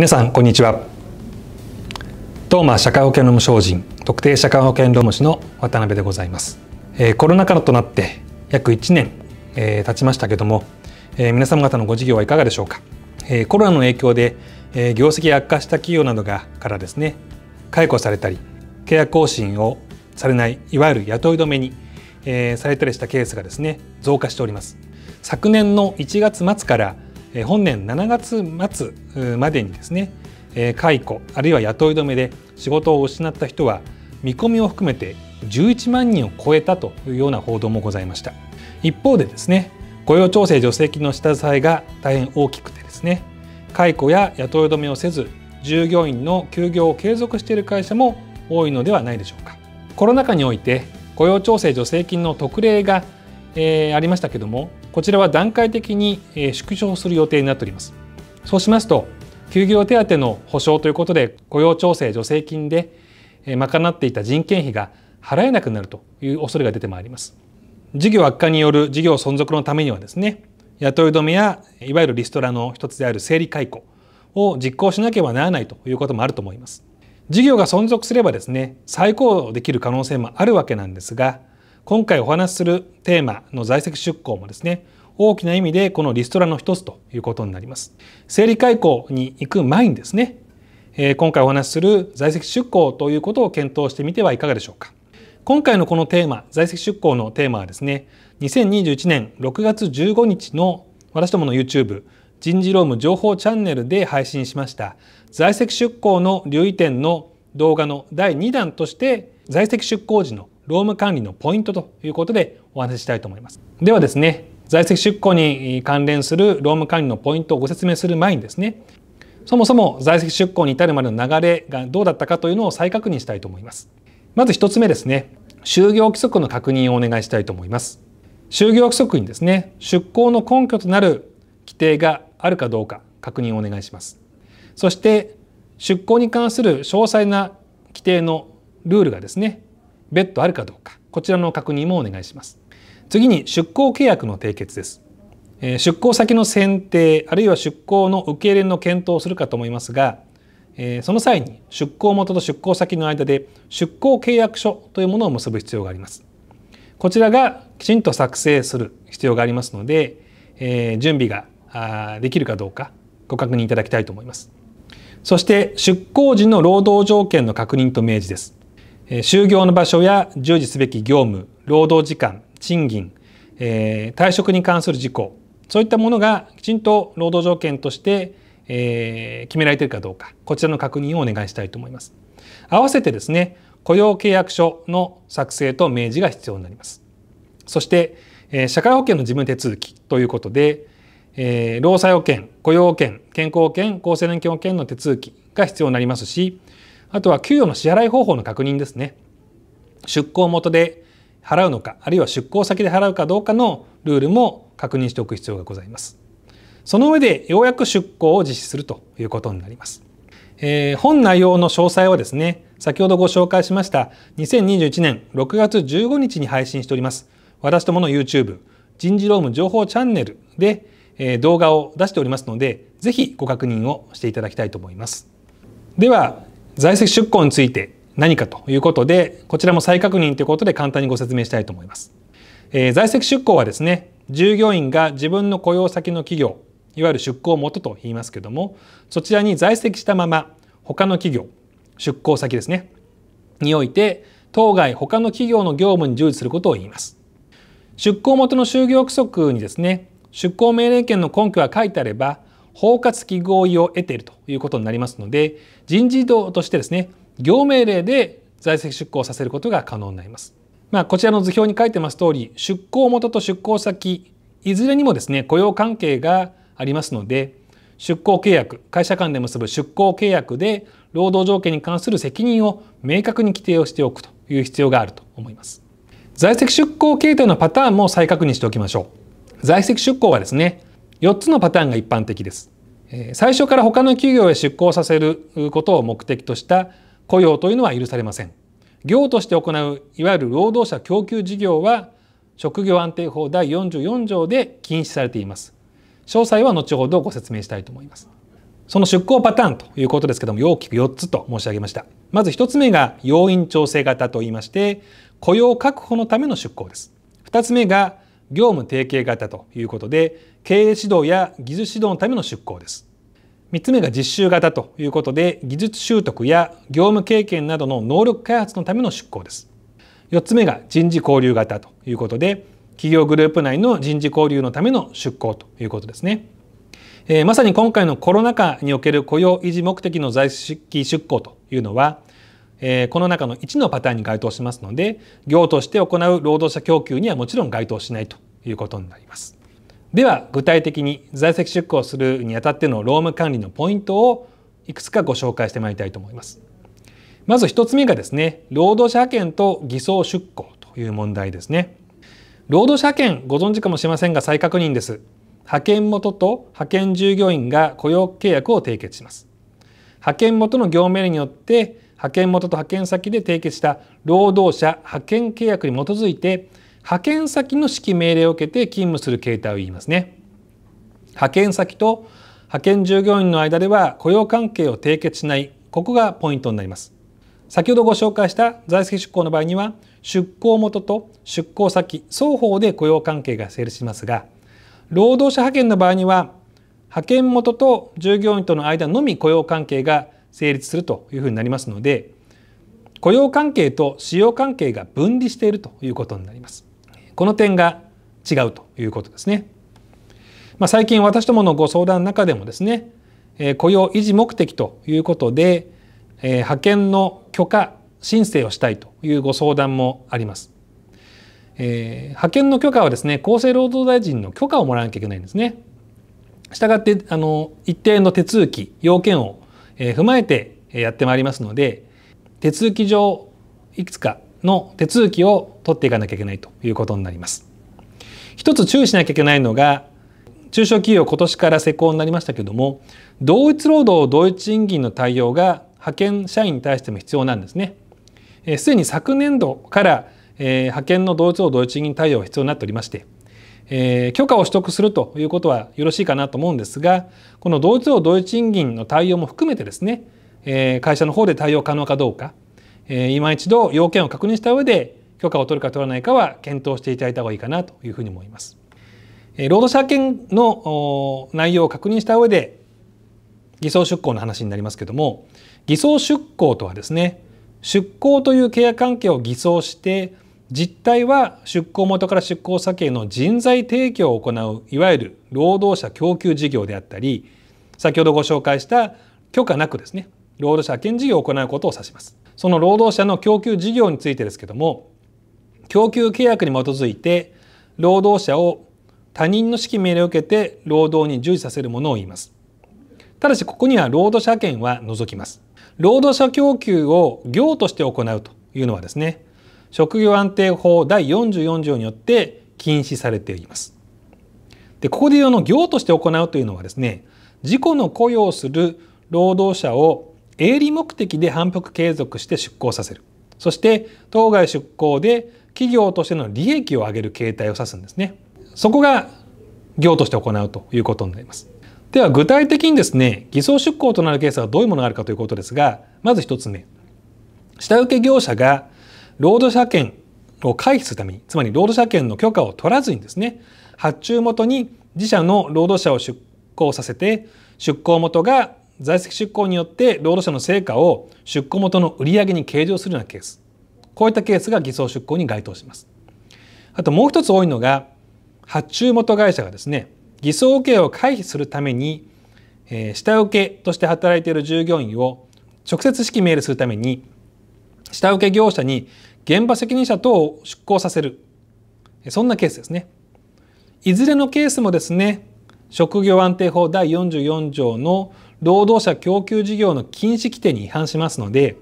皆さんこんにちは東馬社会保険労務省人特定社会保険労務士の渡辺でございます、えー、コロナ禍となって約1年、えー、経ちましたけども、えー、皆様方のご事業はいかがでしょうか、えー、コロナの影響で、えー、業績悪化した企業などがからですね解雇されたり契約更新をされないいわゆる雇い止めに、えー、されたりしたケースがですね増加しております昨年の1月末から本年7月末までにですね解雇あるいは雇い止めで仕事を失った人は見込みを含めて11万人を超えたというような報道もございました一方でですね雇用調整助成金の下支えが大変大きくてですね解雇や雇い止めをせず従業員の休業を継続している会社も多いのではないでしょうかコロナ禍において雇用調整助成金の特例が、えー、ありましたけどもこちらは段階的に縮小する予定になっておりますそうしますと休業手当の保障ということで雇用調整助成金で賄っていた人件費が払えなくなるという恐れが出てまいります事業悪化による事業存続のためにはですね雇い止めやいわゆるリストラの一つである整理解雇を実行しなければならないということもあると思います事業が存続すればですね再行できる可能性もあるわけなんですが今回お話しするテーマの在籍出向もですね大きな意味でこのリストラの一つということになります。整理解雇に行く前にですね、え今回お話しする在籍出向ということを検討してみてはいかがでしょうか。今回のこのテーマ、在籍出向のテーマはですね、2021年6月15日の私どもの YouTube 人事労務情報チャンネルで配信しました在籍出向の留意点の動画の第2弾として在籍出向時の労務管理のポイントということでお話ししたいと思います。ではですね、在籍出向に関連する労務管理のポイントをご説明する前にですね、そもそも在籍出向に至るまでの流れがどうだったかというのを再確認したいと思います。まず1つ目ですね、就業規則の確認をお願いしたいと思います。就業規則にですね、出向の根拠となる規定があるかどうか確認をお願いします。そして出向に関する詳細な規定のルールがですね別途あるかどうかこちらの確認もお願いします次に出向契約の締結です出向先の選定あるいは出向の受け入れの検討をするかと思いますがその際に出向元と出向先の間で出向契約書というものを結ぶ必要がありますこちらがきちんと作成する必要がありますので準備ができるかどうかご確認いただきたいと思いますそして出向時の労働条件の確認と明示です就業の場所や従事すべき業務労働時間賃金退職に関する事項そういったものがきちんと労働条件として決められているかどうかこちらの確認をお願いしたいと思います。合わせてですね雇用契約書の作成と明示が必要になります。そして社会保険の事務手続きということで労災保険雇用保険健康保険厚生年金保険の手続きが必要になりますしあとは給与の支払い方法の確認ですね。出向元で払うのか、あるいは出向先で払うかどうかのルールも確認しておく必要がございます。その上で、ようやく出向を実施するということになります。えー、本内容の詳細はですね、先ほどご紹介しました2021年6月15日に配信しております。私どもの YouTube 人事労務情報チャンネルで、えー、動画を出しておりますので、ぜひご確認をしていただきたいと思います。では、在籍出向について何かということで、こちらも再確認ということで簡単にご説明したいと思います。えー、在籍出向はですね、従業員が自分の雇用先の企業、いわゆる出向元と言いますけども、そちらに在籍したまま、他の企業、出向先ですね、において、当該他の企業の業務に従事することを言います。出向元の就業規則にですね、出向命令権の根拠が書いてあれば、包括的合意を得ているということになりますので人事異動としてですね業命令で在籍出向させることが可能になります。まあ、こちらの図表に書いてます通り出向元と出向先いずれにもですね雇用関係がありますので出向契約会社間で結ぶ出向契約で労働条件に関する責任を明確に規定をしておくという必要があると思います。在籍出向形態のパターンも再確認しておきましょう。在籍出向はですね4つのパターンが一般的です。最初から他の企業へ出向させることを目的とした雇用というのは許されません。業として行ういわゆる労働者供給事業は職業安定法第44条で禁止されています。詳細は後ほどご説明したいと思います。その出向パターンということですけども大きく4つと申し上げました。まず1つ目が要因調整型といいまして雇用確保のための出向です。2つ目が業務提携型ということで経営指導や技術指導のための出向です3つ目が実習型ということで技術習得や業務経験などの能力開発のための出向です4つ目が人事交流型ということで企業グループ内の人事交流のための出向ということですね、えー、まさに今回のコロナ禍における雇用維持目的の在籍出向というのはえこの中の1のパターンに該当しますので業として行う労働者供給にはもちろん該当しないということになります。では具体的に在籍出向するにあたっての労務管理のポイントをいくつかご紹介してまいりたいと思います。まず1つ目がですね労働者派遣と偽装出向という問題ですね。労働者派遣ご存知かもしれませんが再確認です。派遣元と派遣従業員が雇用契約を締結します。派遣元の業務命令によって派遣元と派遣先で締結した労働者派遣契約に基づいて派遣先の指揮命令を受けて勤務する形態を言いますね。派遣先と派遣従業員の間では雇用関係を締結しないここがポイントになります先ほどご紹介した在籍出向の場合には出向元と出向先双方で雇用関係が成立しますが労働者派遣の場合には派遣元と従業員との間のみ雇用関係が成立するというふうになりますので雇用関係と使用関係が分離しているということになります。この点が違うということですね。まあ、最近私どものご相談の中でもですね雇用維持目的ということで派遣の許可申請をしたいというご相談もあります。えー、派遣の許可はですね厚生労働大臣の許可をもらわなきゃいけないんですね。したがってあの一定の手続き要件を踏まえてやってまいりますので手続き上いくつかの手続きを取っていかなきゃいけないということになります。一つ注意しなきゃいけないのが中小企業今年から施行になりましたけども同一労働同一賃金の対応が派遣社員に対しても必要なんですね。すでに昨年度から派遣の同一労働同一賃金対応が必要になっておりましてえー、許可を取得するということはよろしいかなと思うんですがこの同一労同一賃金の対応も含めてですね、えー、会社の方で対応可能かどうか、えー、今一度要件を確認した上で許可を取るか取らないかは検討していただいた方がいいかなというふうに思います。えー、労働者権の内容を確認した上で偽装出向の話になりますけども偽装出向とはですね出向という契約関係を偽装して実態は出向元から出向先への人材提供を行ういわゆる労働者供給事業であったり先ほどご紹介した許可なくですね労働者派遣事業を行うことを指しますその労働者の供給事業についてですけども供給契約に基づいて労働者を他人の指揮命令を受けて労働に従事させるものを言いますただしここには労働者派遣は除きます労働者供給を業として行うというのはですね職業安定法第44条によって禁止されています。でここで言うの業として行うというのはですね自己の雇用する労働者を営利目的で反復継続して出向させるそして当該出向で企業としての利益を上げる形態を指すんですねそこが業として行うということになりますでは具体的にですね偽装出向となるケースはどういうものがあるかということですがまず1つ目下請け業者が労働者権を回避するためにつまり労働者権の許可を取らずにですね発注元に自社の労働者を出向させて出向元が在籍出向によって労働者の成果を出向元の売り上げに計上するようなケースこういったケースが偽装出向に該当しますあともう一つ多いのが発注元会社がですね偽装請けを回避するために、えー、下請けとして働いている従業員を直接指揮命令するために下請け業者に現場責任者等を出向させるそんなケースですねいずれのケースもですね職業安定法第44条の労働者供給事業の禁止規定に違反しますので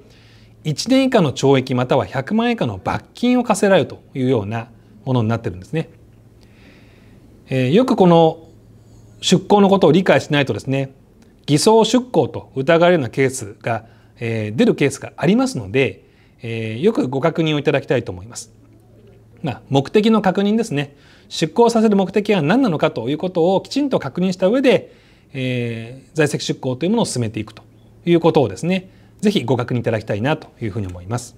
1年以下の懲役または100万円以下の罰金を課せられるというようなものになってるんですね。えー、よくこの出向のことを理解しないとですね偽装出向と疑われるようなケースが、えー、出るケースがありますのでえー、よくご確認をいただきたいと思います。まあ、目的の確認ですね出向させる目的は何なのかということをきちんと確認した上で、えー、在籍出向というものを進めていくということをですねぜひご確認いただきたいなというふうに思います。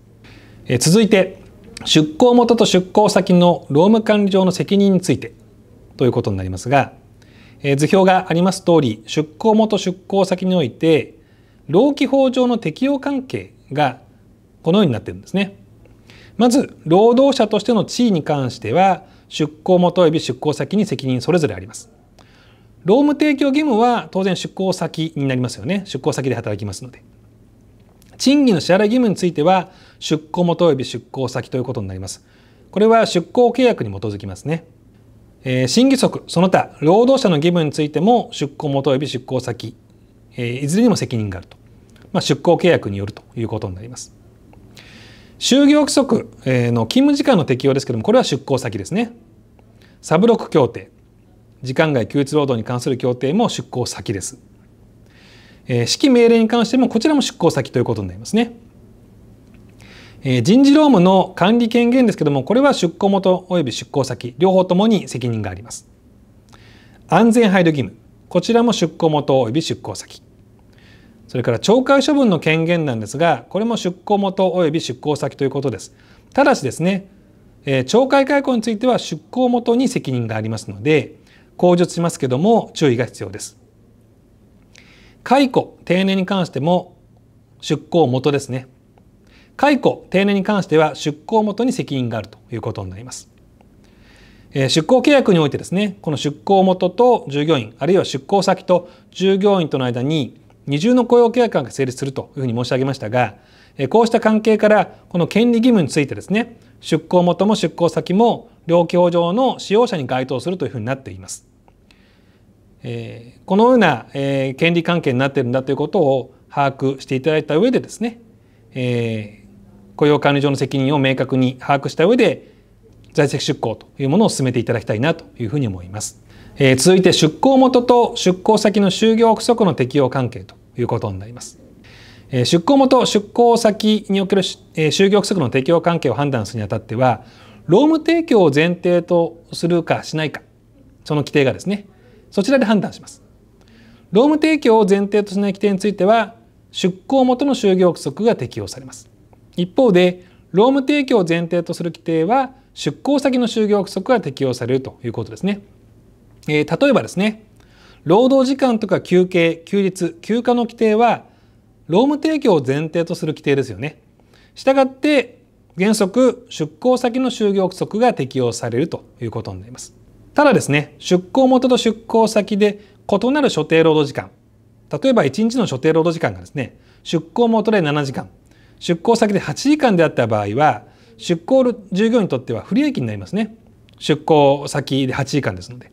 えー、続いて出向元と出向先の労務管理上の責任についてということになりますが、えー、図表があります通り出向元出向先において労基法上の適用関係がこのようになってるんですね。まず労働者としての地位に関しては出向元及び出向先に責任それぞれあります。労務提供義務は当然出向先になりますよね出向先で働きますので賃金の支払い義務については出向元及び出向先ということになりますこれは出向契約に基づきますね、えー、新規則その他労働者の義務についても出向元及び出向先、えー、いずれにも責任があると、まあ、出向契約によるということになります就業規則の勤務時間の適用ですけどもこれは出向先ですねサブロック協定時間外休日労働に関する協定も出向先です指揮命令に関してもこちらも出向先ということになりますね人事労務の管理権限ですけどもこれは出向元及び出向先両方ともに責任があります安全配慮義務こちらも出向元及び出向先それから懲戒処分の権限なんですがこれも出向元及び出向先ということですただしですね、えー、懲戒解雇については出向元に責任がありますので口述しますけども注意が必要です解雇定年に関しても出向元ですね解雇定年に関しては出向元に責任があるということになります出向契約においてですねこの出向元と従業員あるいは出向先と従業員との間に二重の雇用契約が成立するというふうに申し上げましたがこうした関係からこの権利義務についてですね出向元も出向先も両教上の使用者に該当するというふうになっています。えこのような、え権利関係になっているんだということを把握していただいた上でですね、えー、雇用管理上の責任を明確に把握した上で在籍出向というものを進めていただきたいなというふうに思います。え続いて出向元と出向先の就業規則の適用関係ということになります。出向元出向先における就業規則の適用関係を判断するにあたっては労務提供を前提とするかしないかその規定がですねそちらで判断します。労務提供を前提としない規定については出向元の就業規則が適用されます。一方で労務提供を前提とする規定は出向先の就業規則が適用されるということですね。え例えばですね労働時間とか休憩休日休暇の規定は労務提供を前提とする規定ですよね。したがって原則出向先の就業規則が適用されるということになります。ただですね出向元と出向先で異なる所定労働時間例えば1日の所定労働時間がですね出向元で7時間出向先で8時間であった場合は出向従業員にとっては不利益になりますね出向先で8時間ですので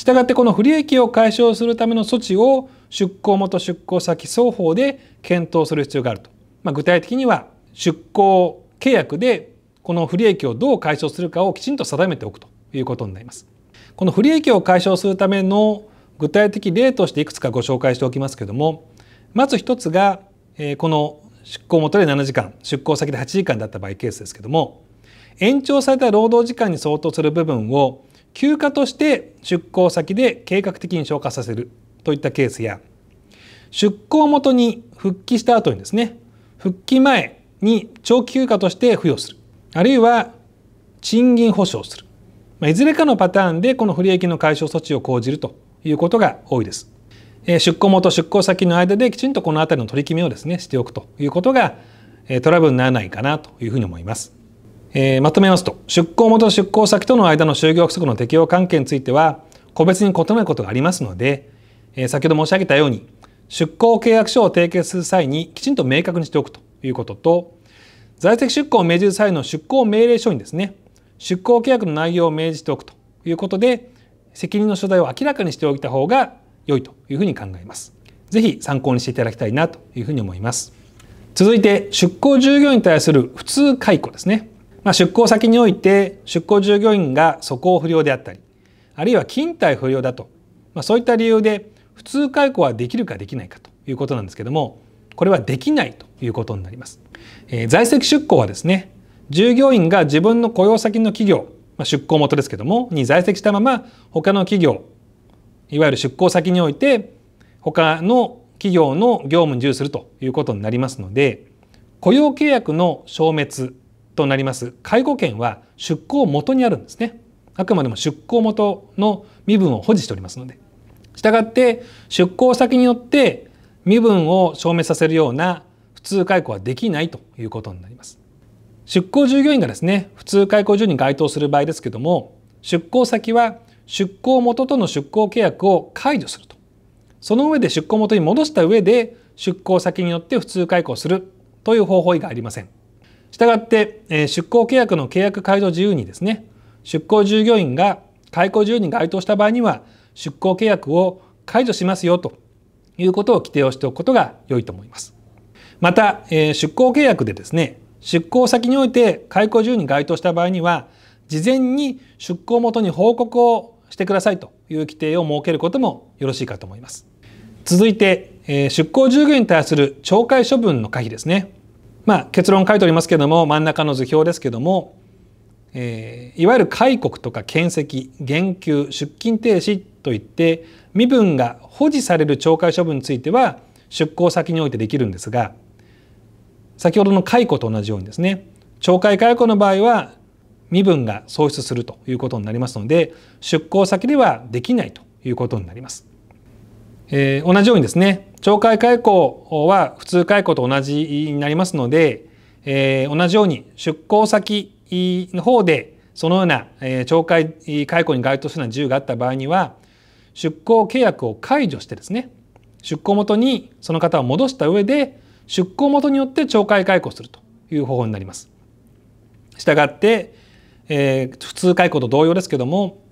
したがってこの不利益を解消するための措置を出向元出向先双方で検討する必要があると、まあ、具体的には出向契約でこの不利益をどう解消するかをきちんと定めておくということになります。この不利益を解消するための具体的例としていくつかご紹介しておきますけれどもまず一つが、えこの出向元で7時間出向先で8時間だった場合ケースですけども延長された労働時間に相当する部分を休暇として出向先で計画的に消化させるといったケースや出向元に復帰した後にですね復帰前に長期休暇として付与するあるいは賃金保証する、まあ、いずれかのパターンでこの不利益の解消措置を講じるということが多いです。え出向元出向先の間できちんとこの辺りの取り決めをですねしておくということがえトラブルにならないかなというふうに思います。えー、まとめますと出向元出向先との間の就業規則の適用関係については個別に異なることがありますので、えー、先ほど申し上げたように出向契約書を締結する際にきちんと明確にしておくということと在籍出向を命じる際の出向命令書にですね出向契約の内容を明示しておくということで責任の所在を明らかにしておいた方が良いというふうに考えます。ぜひ参考にしていただきたいなというふうに思います。続いて出向従業員に対する普通解雇ですね。まあ、出向先において出向従業員が素行不良であったりあるいは勤怠不良だと、まあ、そういった理由で普通解雇はできるかできないかということなんですけどもこれはできないということになります。えー、在籍出向はですね従業員が自分の雇用先の企業、まあ、出向元ですけどもに在籍したまま他の企業いわゆる出向先において他の企業の業務に従事するということになりますので雇用契約の消滅となります介護権は出向元にあるんですねあくまでも出向元の身分を保持しておりますのでしたがって出向先によって身分を証明させるような普通解雇はできないということになります出向従業員がですね普通解雇所に該当する場合ですけども出向先は出向元との出向契約を解除するとその上で出向元に戻した上で出向先によって普通解雇するという方法以外ありませんしたがって、え出向契約の契約解除自由にですね出向従業員が解雇自由に該当した場合には出向契約を解除しますよということを規定をしておくことが良いと思います。また、え出向契約でですね出向先において解雇自由に該当した場合には事前に出向元に報告をしてくださいという規定を設けることもよろしいかと思います。続いて、出向従業員に対する懲戒処分の可否ですね。まあ、結論書いておりますけども真ん中の図表ですけども、えー、いわゆる戒告とか献石減給出勤停止といって身分が保持される懲戒処分については出向先においてできるんですが先ほどの解雇と同じようにですね懲戒解雇の場合は身分が喪失するということになりますので出向先ではできないということになります。えー、同じようにですね懲戒解雇は普通解雇と同じになりますので、えー、同じように出向先の方でそのような懲戒解雇に該当するような自由があった場合には出向契約を解除してですね出向元にその方を戻した上で出向元によって懲戒解雇するという方法になります。したがって、えー、普通解雇と同様ですけども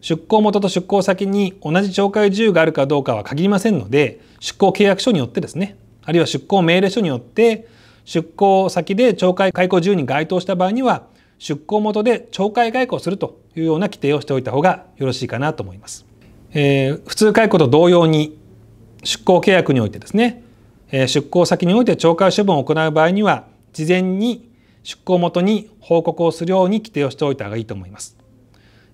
出向元と出向先に同じ懲戒事由があるかどうかは限りませんので出向契約書によってですねあるいは出向命令書によって出向先で懲戒解雇自由に該当した場合には出向元で懲戒解雇するというような規定をしておいた方がよろしいかなと思います。えー、普通解雇と同様に出向契約においてですね、えー、出向先において懲戒処分を行う場合には事前に出向元に報告をするように規定をしておいた方がいいと思います。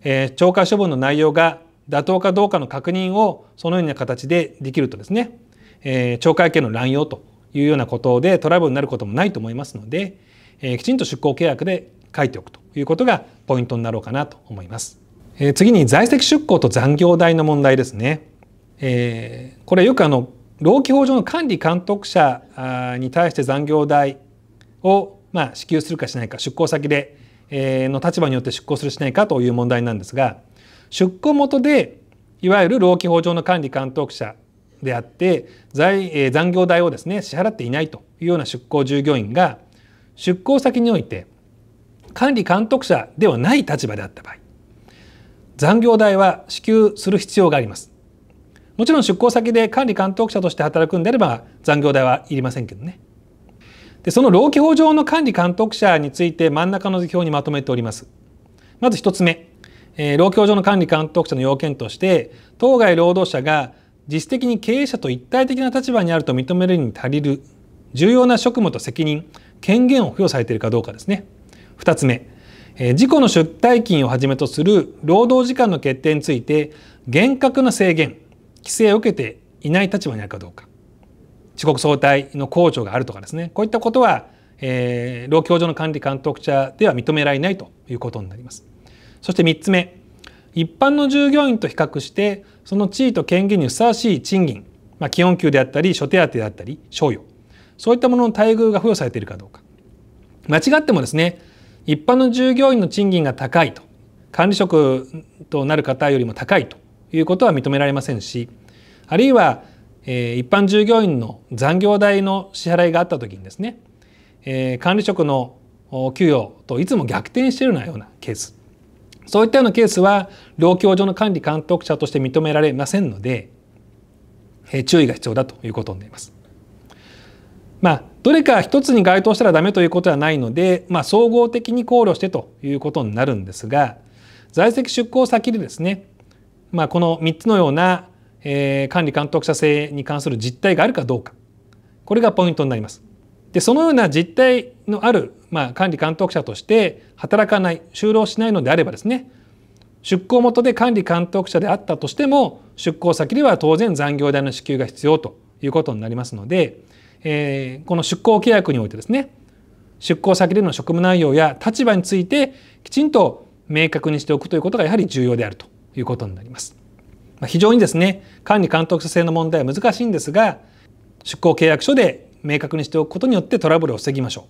え懲戒処分の内容が妥当かどうかの確認をそのような形でできるとですね、え懲戒権の乱用というようなことでトラブルになることもないと思いますので、えきちんと出向契約で書いておくということがポイントになろうかなと思います。え次に在籍出向と残業代の問題ですね。えー、これよくあの労基法上の管理監督者に対して残業代をまあ支給するかしないか出向先での立場によって出向するしないかという問題なんですが出向元でいわゆる労基法上の管理監督者であって在残業代をですね支払っていないというような出向従業員が出向先において管理監督者ではない立場であった場合残業代は支給する必要がありますもちろん出向先で管理監督者として働くんであれば残業代はいりませんけどねでその労基法上の管理監督者について真ん中の表にまとめております。まず1つ目、えー、労基法上の管理監督者の要件として当該労働者が実質的に経営者と一体的な立場にあると認めるに足りる重要な職務と責任権限を付与されているかどうかですね。2つ目、えー、事故の出退勤をはじめとする労働時間の決定について厳格な制限規制を受けていない立場にあるかどうか。遅刻早退の控除があるとかですねこういったことは、えー、労協所の管理監督者では認められないということになります。そして3つ目一般の従業員と比較してその地位と権限にふさわしい賃金、まあ、基本給であったり諸手当であったり賞与そういったものの待遇が付与されているかどうか間違ってもですね一般の従業員の賃金が高いと管理職となる方よりも高いということは認められませんしあるいはえ一般従業員の残業代の支払いがあった時にですね、え管理職の給与といつも逆転しているようなケースそういったようなケースは労協上の管理監督者として認められませんので、え注意が必要だということになります。まあ、どれか一つに該当したらダメということはないので、まあ、総合的に考慮してということになるんですが在籍出向先でですね、まあ、この3つのようなえー、管理監督者制に関する実態があるかどうかこれがポイントになります。でそのような実態のある、まあ、管理監督者として働かない就労しないのであればですね出向元で管理監督者であったとしても出向先では当然残業代の支給が必要ということになりますので、えー、この出向契約においてですね出向先での職務内容や立場についてきちんと明確にしておくということがやはり重要であるということになります。非常にですね管理監督性の問題は難しいんですが出向契約書で明確にしておくことによってトラブルを防ぎましょ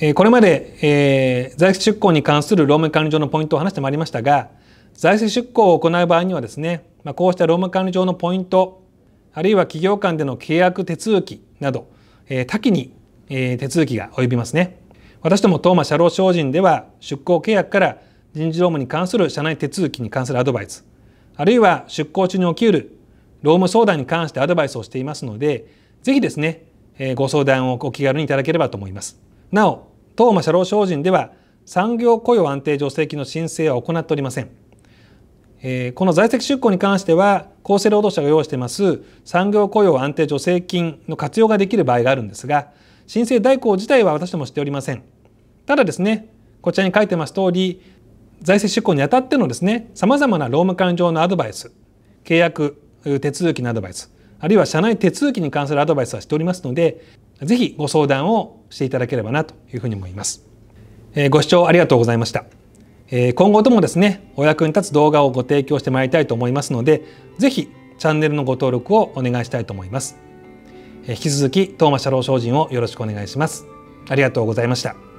う。これまで、えー、財政出向に関する労務管理上のポイントを話してまいりましたが財政出向を行う場合にはですね、まあ、こうした労務管理上のポイントあるいは企業間での契約手続きなど、えー、多岐に、えー、手続きが及びますね私ども東間社労商人では出向契約から人事労務に関する社内手続きに関するアドバイスあるいは出向中に起きる労務相談に関してアドバイスをしていますので、ぜひですね、ご相談をお気軽にいただければと思います。なお、当麻社労商人では、産業雇用安定助成金の申請は行っておりません。この在籍出向に関しては、厚生労働省が用意しています産業雇用安定助成金の活用ができる場合があるんですが、申請代行自体は私どもしておりません。ただですね、こちらに書いてます通り、財政執行にあたってのですねさまざまな労務官上のアドバイス契約手続きのアドバイスあるいは社内手続きに関するアドバイスはしておりますので是非ご相談をしていただければなというふうに思います。ご視聴ありがとうございました。今後ともですねお役に立つ動画をご提供してまいりたいと思いますので是非チャンネルのご登録をお願いしたいと思います。引き続き東間社労商人をよろしくお願いします。ありがとうございました。